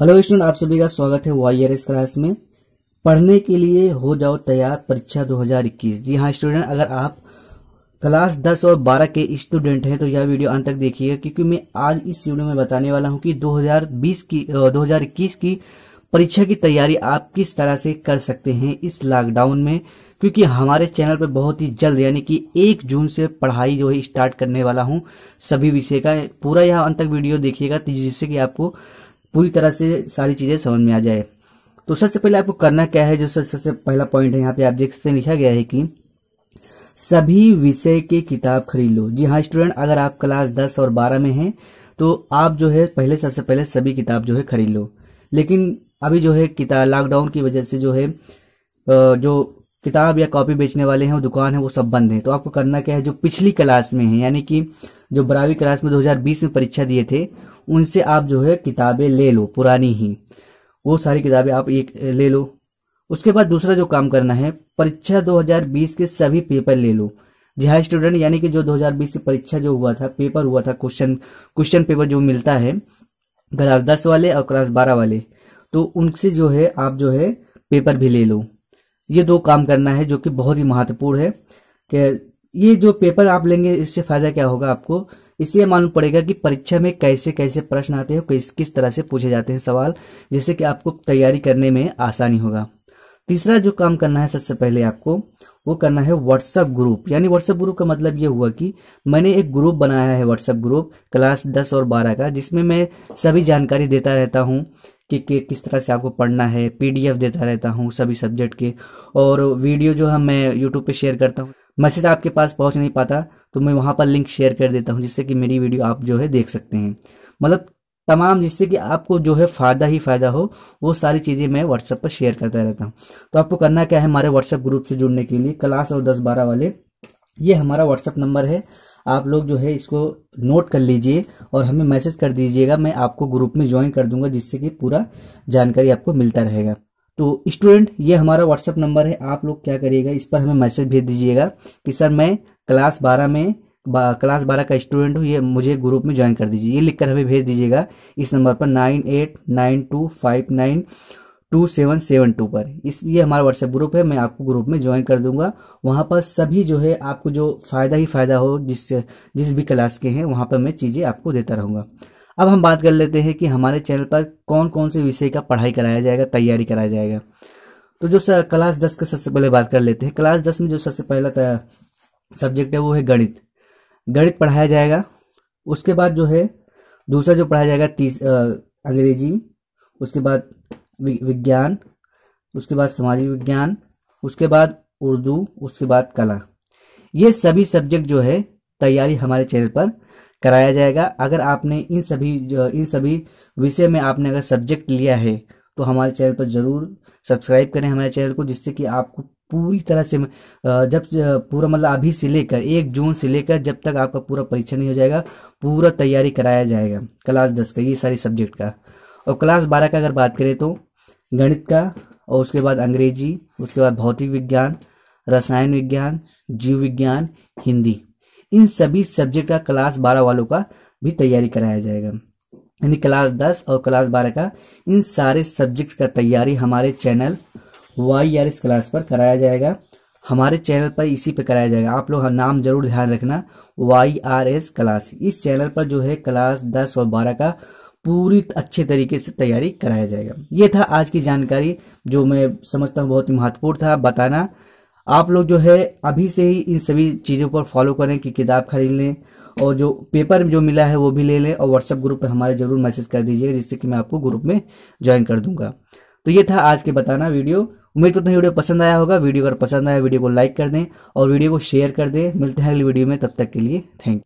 hello student आप सभी का स्वागत है वाई क्लास में पढ़ने के लिए हो जाओ तैयार परीक्षा 2021 जी हाँ स्टूडेंट अगर आप क्लास 10 और 12 के स्टूडेंट हैं तो यह वीडियो अंत तक देखिएगा क्योंकि मैं आज इस वीडियो में बताने वाला हूं कि 2020 की 2021 की परीक्षा की तैयारी आप किस तरह से कर सकते हैं इस लॉकडाउन में क्योंकि हमारे चैनल पर बहुत ही जल्द यानी कि एक जून से पढ़ाई जो है स्टार्ट करने वाला हूँ सभी विषय का पूरा यह अंत तक वीडियो देखिएगा जिससे कि आपको पूरी तरह से सारी चीज़ें समझ में आ जाए तो सबसे पहले आपको करना क्या है जो सबसे पहला पॉइंट है यहाँ पे आप देख सकते हैं लिखा गया है कि सभी विषय की किताब खरीद लो जी हाँ स्टूडेंट अगर आप क्लास दस और बारह में हैं तो आप जो है पहले सबसे पहले सभी किताब जो है खरीद लो लेकिन अभी जो है किताब लॉकडाउन की वजह से जो है जो किताब या कॉपी बेचने वाले हैं वो दुकान है वो सब बंद है तो आपको करना क्या है जो पिछली क्लास में है यानी कि जो बारहवीं क्लास में 2020 में परीक्षा दिए थे उनसे आप जो है किताबें ले लो पुरानी ही वो सारी किताबें आप एक ले लो उसके बाद दूसरा जो काम करना है परीक्षा 2020 के सभी पेपर ले लो जी हाँ स्टूडेंट यानी कि जो 2020 की परीक्षा जो हुआ था पेपर हुआ था क्वेश्चन क्वेश्चन पेपर जो मिलता है क्लास दस वाले और क्लास बारह वाले तो उनसे जो है आप जो है पेपर भी ले लो ये दो काम करना है जो कि बहुत ही महत्वपूर्ण है कि ये जो पेपर आप लेंगे इससे फायदा क्या होगा आपको इसलिए मालूम पड़ेगा कि परीक्षा में कैसे कैसे प्रश्न आते हैं किस किस तरह से पूछे जाते हैं सवाल जिससे कि आपको तैयारी करने में आसानी होगा तीसरा जो काम करना है सबसे पहले आपको वो करना है व्हाट्सएप ग्रुप यानी व्हाट्सएप ग्रुप का मतलब ये हुआ कि मैंने एक ग्रुप बनाया है व्हाट्सएप ग्रुप क्लास दस और बारह का जिसमें मैं सभी जानकारी देता रहता हूँ कि, कि किस तरह से आपको पढ़ना है पीडीएफ देता रहता हूँ सभी सब्जेक्ट के और वीडियो जो है मैं यूट्यूब पे शेयर करता हूँ मैसेज आपके पास पहुँच नहीं पाता तो मैं वहाँ पर लिंक शेयर कर देता हूँ जिससे कि मेरी वीडियो आप जो है देख सकते हैं मतलब तमाम जिससे कि आपको जो है फ़ायदा ही फ़ायदा हो वो सारी चीज़ें मैं व्हाट्सएप पर शेयर करता रहता हूँ तो आपको करना क्या है हमारे व्हाट्सएप ग्रुप से जुड़ने के लिए क्लास और दस बारह वाले ये हमारा व्हाट्सएप नंबर है आप लोग जो है इसको नोट कर लीजिए और हमें मैसेज कर दीजिएगा मैं आपको ग्रुप में ज्वाइन कर दूंगा जिससे कि पूरा जानकारी आपको मिलता रहेगा तो स्टूडेंट ये हमारा व्हाट्सएप नंबर है आप लोग क्या करिएगा इस पर हमें मैसेज भेज दीजिएगा कि सर मैं क्लास बारह में बा, क्लास बारह का स्टूडेंट हूँ ये मुझे ग्रुप में ज्वाइन कर दीजिए ये लिखकर हमें भेज दीजिएगा इस नंबर पर nine eight nine two five nine two seven seven two पर इस ये हमारा व्हाट्सएप ग्रुप है मैं आपको ग्रुप में ज्वाइन कर दूंगा वहां पर सभी जो है आपको जो फ़ायदा ही फ़ायदा हो जिस जिस भी क्लास के हैं वहाँ पर मैं चीज़ें आपको देता रहूंगा अब हम बात कर लेते हैं कि हमारे चैनल पर कौन कौन से विषय का पढ़ाई कराया जाएगा तैयारी कराया जाएगा तो जो सर क्लास दस का सबसे पहले बात कर लेते हैं क्लास दस में जो सबसे पहला सब्जेक्ट है वो है गणित गणित पढ़ाया जाएगा उसके बाद जो है दूसरा जो पढ़ाया जाएगा तीस अंग्रेजी उसके बाद विज्ञान उसके बाद सामाजिक विज्ञान उसके बाद उर्दू उसके बाद कला ये सभी सब्जेक्ट जो है तैयारी हमारे चैनल पर कराया जाएगा अगर आपने इन सभी इन सभी विषय में आपने अगर सब्जेक्ट लिया है तो हमारे चैनल पर ज़रूर सब्सक्राइब करें हमारे चैनल को जिससे कि आपको पूरी तरह से जब पूरा मतलब अभी से लेकर एक जून से लेकर जब तक आपका पूरा परीक्षा नहीं हो जाएगा पूरा तैयारी कराया जाएगा क्लास दस का ये सारी सब्जेक्ट का और क्लास बारह का अगर बात करें तो गणित का और उसके बाद अंग्रेजी उसके बाद भौतिक विज्ञान रसायन विज्ञान जीव विज्ञान हिंदी इन सभी सब्जेक्ट का क्लास बारह वालों का भी तैयारी कराया जाएगा यानी क्लास दस और क्लास बारह का इन सारे सब्जेक्ट का तैयारी हमारे channel Y R S class पर कराया जाएगा हमारे चैनल पर इसी पे कराया जाएगा आप लोग नाम जरूर ध्यान रखना वाई आर एस क्लास इस चैनल पर जो है क्लास दस और बारह का पूरी अच्छे तरीके से तैयारी कराया जाएगा ये था आज की जानकारी जो मैं समझता हूँ बहुत ही महत्वपूर्ण था बताना आप लोग जो है अभी से ही इन सभी चीज़ों पर फॉलो करें कि किताब खरीद लें और जो पेपर जो मिला है वो भी ले लें और व्हाट्सएप ग्रुप पर हमारे जरूर मैसेज कर दीजिएगा जिससे कि मैं आपको ग्रुप में ज्वाइन कर दूंगा तो ये था आज के बताना वीडियो उम्मीद करता हूँ वीडियो पसंद आया होगा वीडियो अगर पसंद आया वीडियो को लाइक कर दें और वीडियो को शेयर कर दें मिलते हैं अगली वीडियो में तब तक के लिए थैंक यू